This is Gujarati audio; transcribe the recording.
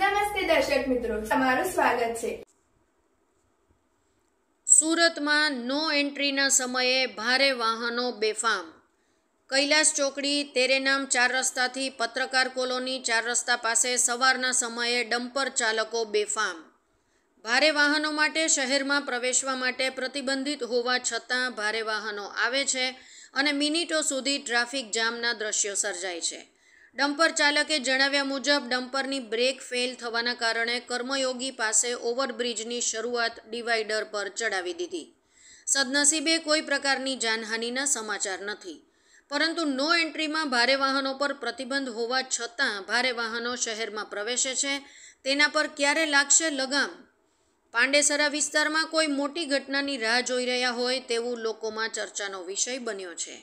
નમસ્તે દર્શક મિત્રો તમારું સ્વાગત છે સુરતમાં નો એન્ટ્રીના સમયે ભારે વાહનો બેફામ કૈલાસ ચોકડી તેરેનામ ચાર રસ્તાથી પત્રકાર કોલોની ચાર રસ્તા પાસે સવારના સમયે ડમ્પર ચાલકો બેફામ ભારે વાહનો માટે શહેરમાં પ્રવેશવા માટે પ્રતિબંધિત હોવા છતાં ભારે વાહનો આવે છે અને મિનિટો સુધી ટ્રાફિક જામના દ્રશ્યો સર્જાય છે ડમ્પર ચાલકે જણાવ્યા મુજબ ડમ્પરની બ્રેક ફેલ થવાના કારણે કર્મયોગી પાસે ઓવરબ્રિજની શરૂઆત ડિવાઈડર પર ચડાવી દીધી સદનસીબે કોઈ પ્રકારની જાનહાનિના સમાચાર નથી પરંતુ નો એન્ટ્રીમાં ભારે વાહનો પર પ્રતિબંધ હોવા છતાં ભારે વાહનો શહેરમાં પ્રવેશે છે તેના પર ક્યારે લાગશે લગામ પાંડેસરા વિસ્તારમાં કોઈ મોટી ઘટનાની રાહ જોઈ રહ્યા હોય તેવું લોકોમાં ચર્ચાનો વિષય બન્યો છે